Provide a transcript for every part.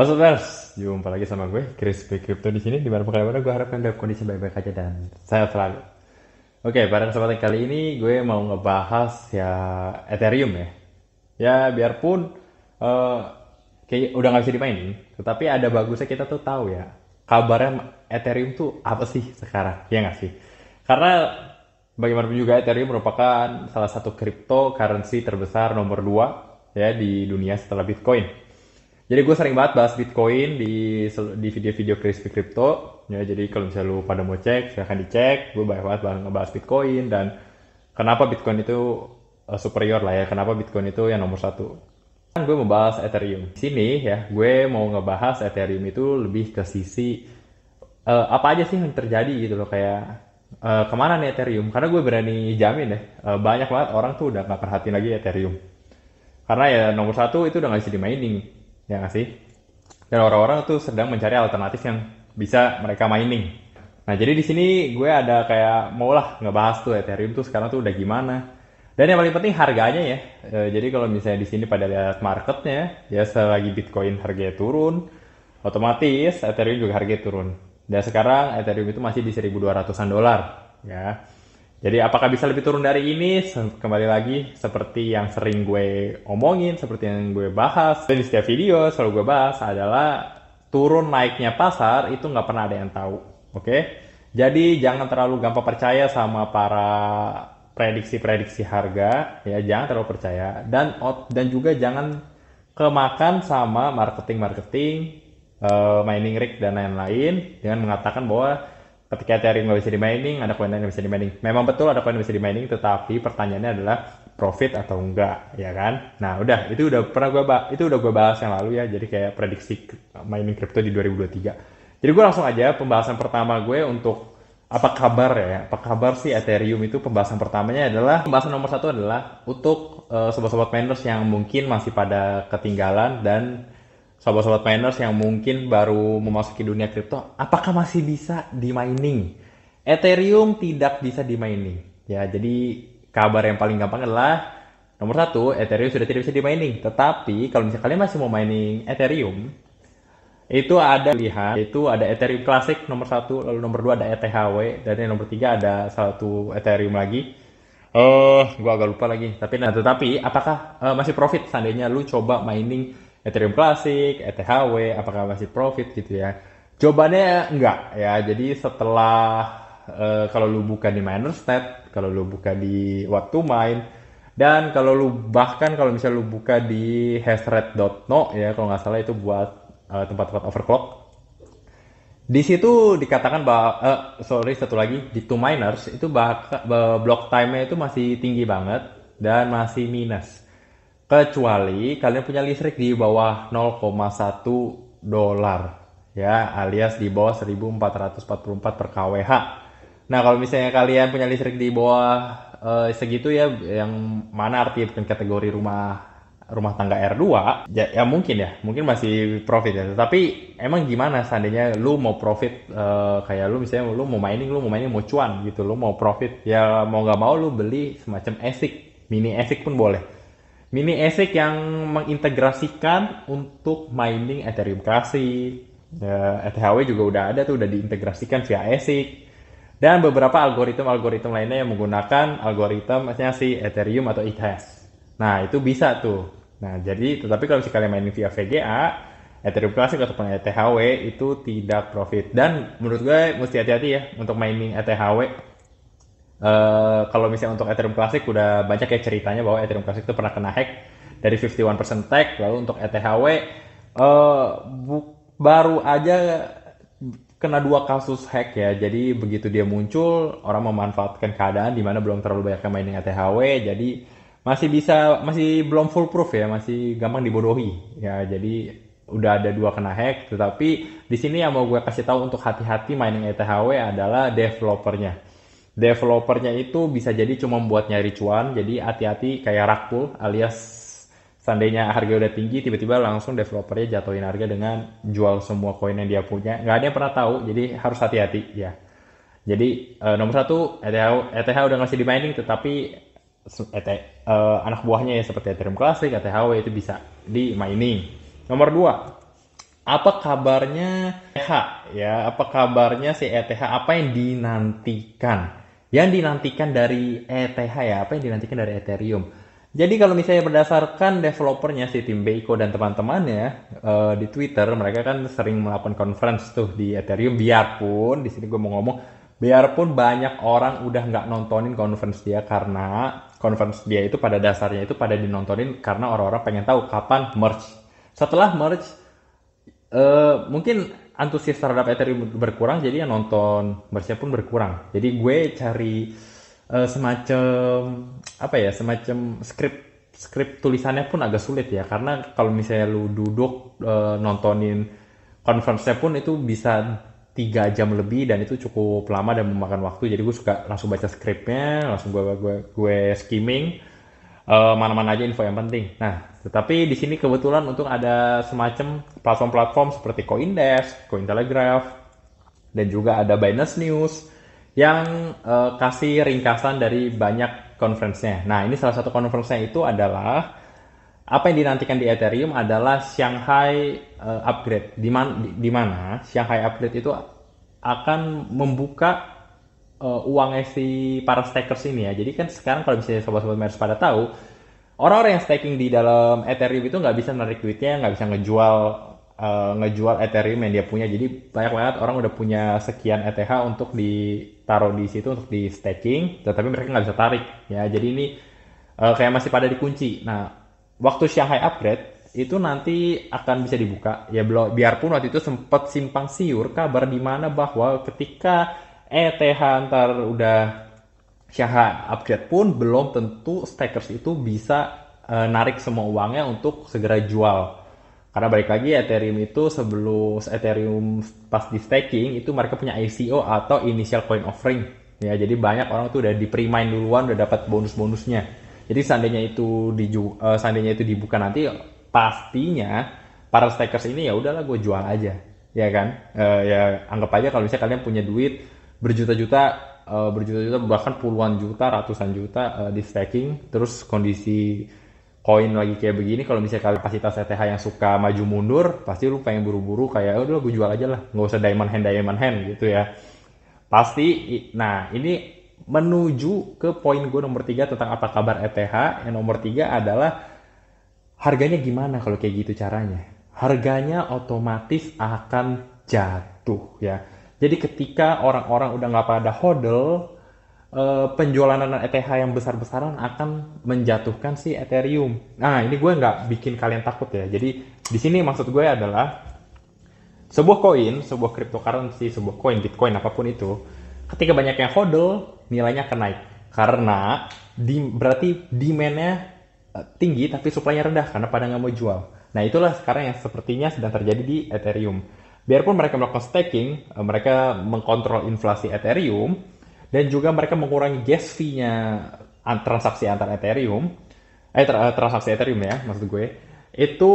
Halo sobat, jumpa lagi sama gue, Chris B. Crypto di sini. Di mana mana berada, gue harapkan dalam kondisi baik-baik aja dan sehat selalu. Oke, pada kesempatan kali ini gue mau ngebahas ya Ethereum ya. Ya biarpun uh, kayak udah nggak bisa dimainin, tetapi ada bagusnya kita tuh tahu ya kabarnya Ethereum tuh apa sih sekarang, ya nggak sih? Karena bagaimanapun juga Ethereum merupakan salah satu cryptocurrency terbesar nomor 2 ya di dunia setelah Bitcoin. Jadi gue sering banget bahas Bitcoin di di video-video Crispy Crypto. Ya, jadi kalau misalnya lu pada mau cek, silahkan dicek. Gue banyak banget bahas ngebahas Bitcoin dan kenapa Bitcoin itu eh, superior lah ya. Kenapa Bitcoin itu yang nomor satu. Kan gue mau bahas Ethereum. Di sini ya, gue mau ngebahas Ethereum itu lebih ke sisi uh, apa aja sih yang terjadi gitu loh kayak uh, kemana nih Ethereum? Karena gue berani jamin deh, ya, uh, banyak banget orang tuh udah gak perhatiin lagi Ethereum. Karena ya nomor satu itu udah gak bisa di mining ya nggak sih? Dan orang-orang tuh sedang mencari alternatif yang bisa mereka mining. Nah jadi di sini gue ada kayak mau lah ngebahas tuh Ethereum tuh sekarang tuh udah gimana. Dan yang paling penting harganya ya. E, jadi kalau misalnya di sini pada lihat marketnya, ya selagi Bitcoin harganya turun, otomatis Ethereum juga harganya turun. Dan sekarang Ethereum itu masih di 1.200an dolar, ya. Jadi apakah bisa lebih turun dari ini? Kembali lagi seperti yang sering gue omongin, seperti yang gue bahas Dan di setiap video selalu gue bahas adalah turun naiknya pasar itu nggak pernah ada yang tahu. Oke? Okay? Jadi jangan terlalu gampang percaya sama para prediksi-prediksi harga ya, jangan terlalu percaya dan dan juga jangan kemakan sama marketing-marketing, uh, mining rig dan lain-lain dengan mengatakan bahwa ketika Ethereum nggak bisa di mining, ada koin lain yang bisa di mining. Memang betul ada koin yang bisa di mining, tetapi pertanyaannya adalah profit atau enggak, ya kan? Nah, udah itu udah pernah gue bahas, itu udah gue bahas yang lalu ya. Jadi kayak prediksi mining crypto di 2023. Jadi gue langsung aja pembahasan pertama gue untuk apa kabar ya? Apa kabar sih Ethereum itu pembahasan pertamanya adalah pembahasan nomor satu adalah untuk uh, sobat-sobat miners yang mungkin masih pada ketinggalan dan sobat-sobat miners yang mungkin baru memasuki dunia kripto, apakah masih bisa di mining? Ethereum tidak bisa di mining. Ya, jadi kabar yang paling gampang adalah nomor satu, Ethereum sudah tidak bisa di mining. Tetapi kalau misalnya kalian masih mau mining Ethereum, itu ada lihat, itu ada Ethereum Classic nomor satu, lalu nomor dua ada ETHW, dan yang nomor tiga ada satu Ethereum lagi. Eh, uh, gua agak lupa lagi. Tapi nah, tetapi apakah uh, masih profit seandainya lu coba mining Ethereum Classic, ETHW, apakah masih profit gitu ya. Jawabannya enggak ya. Jadi setelah uh, kalau lu buka di Stat, kalau lu buka di What to Mine, dan kalau lu bahkan kalau misalnya lu buka di hashrate.no ya kalau nggak salah itu buat tempat-tempat eh, uh, overclock. Di situ dikatakan bahwa uh, eh, sorry satu lagi di two miners itu bahkan uh, block time-nya itu masih tinggi banget dan masih minus kecuali kalian punya listrik di bawah 0,1 dolar ya alias di bawah 1444 per kWh. Nah, kalau misalnya kalian punya listrik di bawah eh, segitu ya yang mana arti bukan kategori rumah rumah tangga R2 ya, ya mungkin ya, mungkin masih profit ya. Tapi emang gimana seandainya lu mau profit eh, kayak lu misalnya lu mau mining, lu mau mining mau cuan gitu, lu mau profit ya mau nggak mau lu beli semacam ASIC, mini ASIC pun boleh mini ASIC yang mengintegrasikan untuk mining Ethereum Classic. Uh, ya, e ETHW juga udah ada tuh, udah diintegrasikan via ASIC. Dan beberapa algoritma-algoritma lainnya yang menggunakan algoritmanya si Ethereum atau ETH. Nah, itu bisa tuh. Nah, jadi tetapi kalau misalnya kalian mining via VGA, Ethereum Classic ataupun ETHW itu tidak profit. Dan menurut gue mesti hati-hati ya untuk mining ETHW Uh, kalau misalnya untuk Ethereum Classic udah banyak ya ceritanya bahwa Ethereum Classic itu pernah kena hack dari 51% tag lalu untuk ETHW uh, eh, bu- baru aja kena dua kasus hack ya jadi begitu dia muncul orang memanfaatkan keadaan di mana belum terlalu banyak yang mainin ETHW jadi masih bisa masih belum full proof ya masih gampang dibodohi ya jadi udah ada dua kena hack tetapi di sini yang mau gue kasih tahu untuk hati-hati mining ETHW adalah developernya developernya itu bisa jadi cuma buat nyari cuan jadi hati-hati kayak rakpul alias seandainya harga udah tinggi tiba-tiba langsung developernya jatuhin harga dengan jual semua koin yang dia punya nggak ada yang pernah tahu jadi harus hati-hati ya jadi uh, nomor satu ETH ETH udah ngasih di mining tetapi ETH, eh, uh, anak buahnya ya seperti Ethereum Classic, ETHW itu bisa di mining. Nomor dua, apa kabarnya ETH ya apa kabarnya si ETH apa yang dinantikan yang dinantikan dari ETH ya, apa yang dinantikan dari Ethereum. Jadi kalau misalnya berdasarkan developernya si Tim Beiko dan teman-temannya uh, eh, di Twitter, mereka kan sering melakukan conference tuh di Ethereum. Biarpun di sini gue mau ngomong, biarpun banyak orang udah nggak nontonin conference dia karena conference dia itu pada dasarnya itu pada dinontonin karena orang-orang pengen tahu kapan merge. Setelah merge, uh, mungkin antusias terhadap Ethereum berkurang, jadi yang nonton merchnya pun berkurang. Jadi gue cari uh, semacam apa ya, semacam skrip skrip tulisannya pun agak sulit ya, karena kalau misalnya lu duduk uh, nontonin conference-nya pun itu bisa tiga jam lebih dan itu cukup lama dan memakan waktu. Jadi gue suka langsung baca skripnya, langsung gue gue gue skimming mana eh, mana-mana aja info yang penting. Nah, tetapi di sini kebetulan untuk ada semacam platform-platform seperti Coindesk, Cointelegraph, dan juga ada Binance News yang uh, kasih ringkasan dari banyak conference-nya. Nah, ini salah satu conference-nya itu adalah apa yang dinantikan di Ethereum adalah Shanghai uh, Upgrade. Di mana di mana Shanghai Upgrade itu akan membuka uh, uangnya si para stakers ini ya. Jadi kan sekarang kalau misalnya sobat-sobat Mers pada tahu, orang-orang yang staking di dalam Ethereum itu nggak bisa narik duitnya, nggak bisa ngejual uh, ngejual Ethereum yang dia punya. Jadi banyak banget orang udah punya sekian ETH untuk ditaruh di situ untuk di staking, tetapi mereka nggak bisa tarik ya. Jadi ini uh, kayak masih pada dikunci. Nah, waktu Shanghai upgrade itu nanti akan bisa dibuka ya belum biarpun waktu itu sempat simpang siur kabar di mana bahwa ketika ETH antar udah Syaha upgrade pun belum tentu stakers itu bisa e, narik semua uangnya untuk segera jual. Karena balik lagi Ethereum itu sebelum Ethereum pas di staking itu mereka punya ICO atau initial coin offering. Ya, jadi banyak orang tuh udah di pre-mine duluan udah dapat bonus-bonusnya. Jadi seandainya itu di e, seandainya itu dibuka nanti pastinya para stakers ini ya udahlah gue jual aja. Ya kan? E, ya anggap aja kalau misalnya kalian punya duit berjuta-juta uh, berjuta-juta bahkan puluhan juta ratusan juta uh, di staking terus kondisi koin lagi kayak begini kalau misalnya kapasitas ETH yang suka maju mundur pasti lu pengen buru-buru kayak udah gue jual aja lah nggak usah diamond hand diamond hand gitu ya pasti nah ini menuju ke poin gue nomor tiga tentang apa kabar ETH yang nomor tiga adalah harganya gimana kalau kayak gitu caranya harganya otomatis akan jatuh ya jadi ketika orang-orang udah nggak pada hodl, eh, penjualan penjualan ETH yang besar-besaran akan menjatuhkan si Ethereum. Nah ini gue nggak bikin kalian takut ya. Jadi di sini maksud gue adalah sebuah koin, sebuah cryptocurrency, sebuah koin, bitcoin apapun itu, ketika banyak yang hodl, nilainya akan naik karena di, berarti demand-nya eh, tinggi tapi supply-nya rendah karena pada nggak mau jual. Nah itulah sekarang yang sepertinya sedang terjadi di Ethereum biarpun mereka melakukan staking, eh, mereka mengkontrol inflasi Ethereum, dan juga mereka mengurangi gas fee-nya transaksi antar Ethereum, eh, eh transaksi Ethereum ya, maksud gue, itu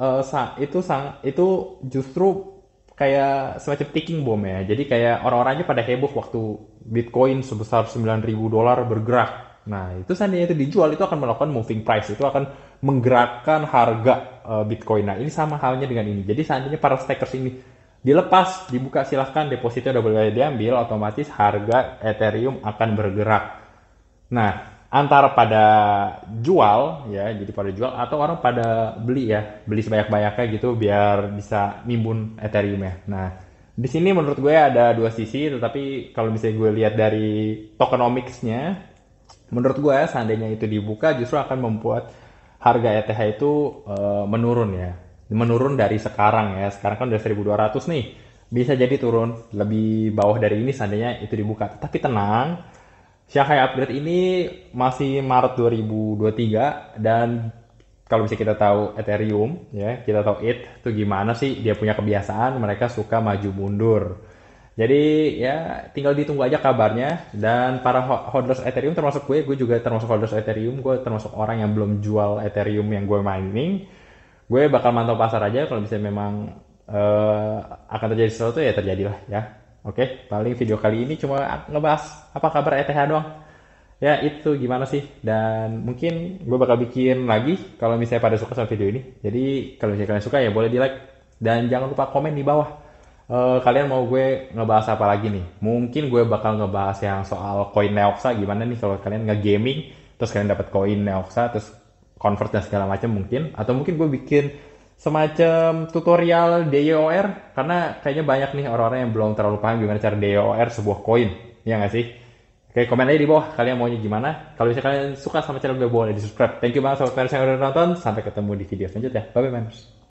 eh, itu sang itu justru kayak semacam ticking bom ya. Jadi kayak orang-orangnya pada heboh waktu Bitcoin sebesar 9.000 dolar bergerak. Nah, itu seandainya itu dijual itu akan melakukan moving price, itu akan menggerakkan harga uh, Bitcoin. Nah, ini sama halnya dengan ini. Jadi seandainya para stakers ini dilepas, dibuka silahkan depositnya udah boleh diambil, otomatis harga Ethereum akan bergerak. Nah, antara pada jual ya, jadi pada jual atau orang pada beli ya, beli sebanyak-banyaknya gitu biar bisa nimbun Ethereum ya. Nah, di sini menurut gue ada dua sisi, tetapi kalau misalnya gue lihat dari tokenomicsnya, menurut gue seandainya itu dibuka justru akan membuat harga ETH itu uh, menurun ya menurun dari sekarang ya sekarang kan udah 1200 nih bisa jadi turun lebih bawah dari ini seandainya itu dibuka tapi tenang Shanghai upgrade ini masih Maret 2023 dan kalau bisa kita tahu Ethereum ya kita tahu it itu gimana sih dia punya kebiasaan mereka suka maju mundur jadi ya tinggal ditunggu aja kabarnya dan para holders Ethereum termasuk gue, gue juga termasuk holders Ethereum, gue termasuk orang yang belum jual Ethereum yang gue mining gue bakal mantau pasar aja kalau bisa memang uh, akan terjadi sesuatu ya terjadilah ya oke okay? paling video kali ini cuma ngebahas apa kabar ETH doang ya itu gimana sih dan mungkin gue bakal bikin lagi kalau misalnya pada suka sama video ini jadi kalau misalnya kalian suka ya boleh di like dan jangan lupa komen di bawah uh, kalian mau gue ngebahas apa lagi nih mungkin gue bakal ngebahas yang soal koin Neoxa gimana nih kalau kalian nge gaming terus kalian dapat koin Neoxa terus convert dan segala macam mungkin atau mungkin gue bikin semacam tutorial DOR e karena kayaknya banyak nih orang-orang yang belum terlalu paham gimana cara DOR e sebuah koin ya nggak sih Oke, komen aja di bawah kalian maunya gimana. Kalau misalnya kalian suka sama channel gue, boleh di subscribe. Thank you banget sobat yang udah nonton. Sampai ketemu di video selanjutnya. Bye-bye, manus.